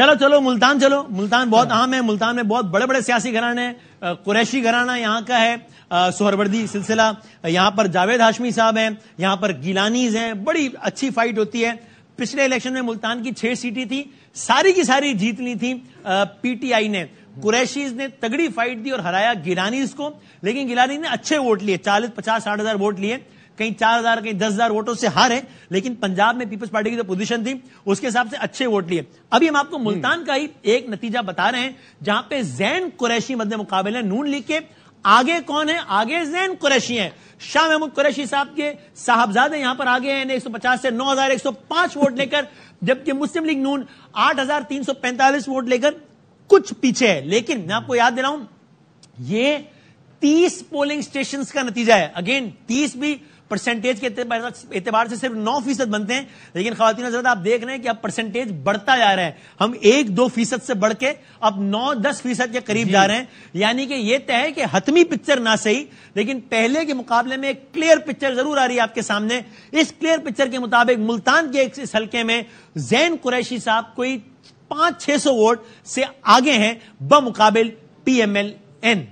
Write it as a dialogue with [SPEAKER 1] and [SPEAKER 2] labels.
[SPEAKER 1] चलो चलो मुल्तान चलो मुल्तान बहुत हाँ। आम है मुल्तान में बहुत बड़े बड़े सियासी घराने कुरैशी घराना यहाँ का है सोहरवर्दी सिलसिला यहाँ पर जावेद हाशमी साहब हैं यहाँ पर गिलानीज हैं बड़ी अच्छी फाइट होती है पिछले इलेक्शन में मुल्तान की छह सीटें थी सारी की सारी जीत ली थी पीटीआई ने कुरैशीज ने तगड़ी फाइट दी और हराया गिलानीज को लेकिन गिलानी ने अच्छे वोट लिए चालीस पचास साठ हजार वोट लिए कहीं चार हजार कहीं दस हजार वोटों से हारे लेकिन पंजाब में पीपल्स पार्टी की जो तो पोजीशन थी उसके हिसाब से अच्छे वोट लिए अभी हम आपको मुल्तान का ही एक नतीजा बता रहे हैं जहां पे जैन कुरैशी मध्य मुकाबले नून लीग के आगे कौन है आगे जैन कुरैशी है शाह महमूद कुरैशी साहब के साहबजादे यहां पर आगे हैं 150 से 9105 वोट लेकर जबकि मुस्लिम लीग नून 8345 वोट लेकर कुछ पीछे है लेकिन मैं आपको याद दिला ये 30 पोलिंग स्टेशन का नतीजा है अगेन 30 भी परसेंटेज के एतबार से सिर्फ नौ फीसद बनते हैं लेकिन खातन हजरत आप देख रहे हैं कि अब परसेंटेज बढ़ता जा रहा है हम एक दो फीसद से बढ़ के अब नौ दस फीसद के करीब जा रहे हैं यानी कि यह तय है कि हतमी पिक्चर ना सही लेकिन पहले के मुकाबले में एक क्लियर पिक्चर जरूर आ रही है आपके सामने इस क्लियर पिक्चर के मुताबिक मुल्तान के एक इस हल्के में जैन कुरैशी साहब कोई पांच छह सौ वोट से आगे हैं बमुकाबिल पीएमएलएन